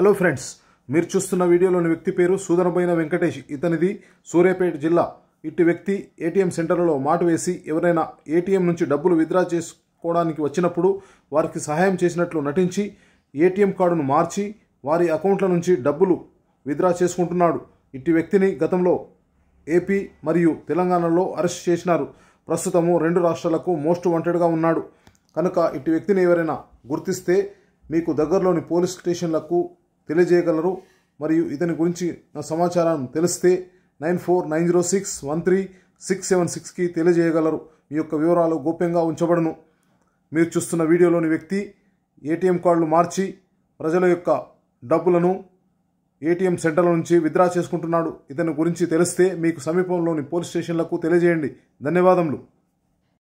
hello friends మీరు చూస్తున్న వీడియోలోని వ్యక్తి పేరు సూదనబోయిన వెంకటేష్ ఇతనిది సూర్యాపేట జిల్లా ఇటు వ్యక్తి ఏటీఎం సెంటర్లలో మాటు వేసి ఎవరైనా ఏటీఎం నుంచి డబ్బులు విత్డ్రా చేసుకోవడానికి వచ్చినప్పుడు వారికి సహాయం చేసినట్లు నటించి ఏటీఎం కార్డును మార్చి వారి అకౌంట్ల నుంచి డబ్బులు విత్డ్రా చేసుకుంటున్నాడు ఇటు వ్యక్తిని గతంలో ఏపీ మరియు తెలంగాణలో అరెస్ట్ చేసినారు ప్రస్తుతము రెండు రాష్ట్రాలకు మోస్ట్ వాంటెడ్గా ఉన్నాడు కనుక ఇటు వ్యక్తిని ఎవరైనా గుర్తిస్తే మీకు దగ్గరలోని పోలీస్ స్టేషన్లకు తెలియజేయగలరు మరియు ఇతని గురించి నా సమాచారం తెలిస్తే nine four nine zero six one three six seven సిక్స్కి తెలియజేయగలరు మీ యొక్క వివరాలు గోప్యంగా ఉంచబడను మీరు చూస్తున్న వీడియోలోని వ్యక్తి ఏటీఎం కార్డులు మార్చి ప్రజల యొక్క డబ్బులను ఏటీఎం సెంటర్ల నుంచి విత్డ్రా చేసుకుంటున్నాడు ఇతని గురించి తెలిస్తే మీకు సమీపంలోని పోలీస్ స్టేషన్లకు తెలియజేయండి ధన్యవాదములు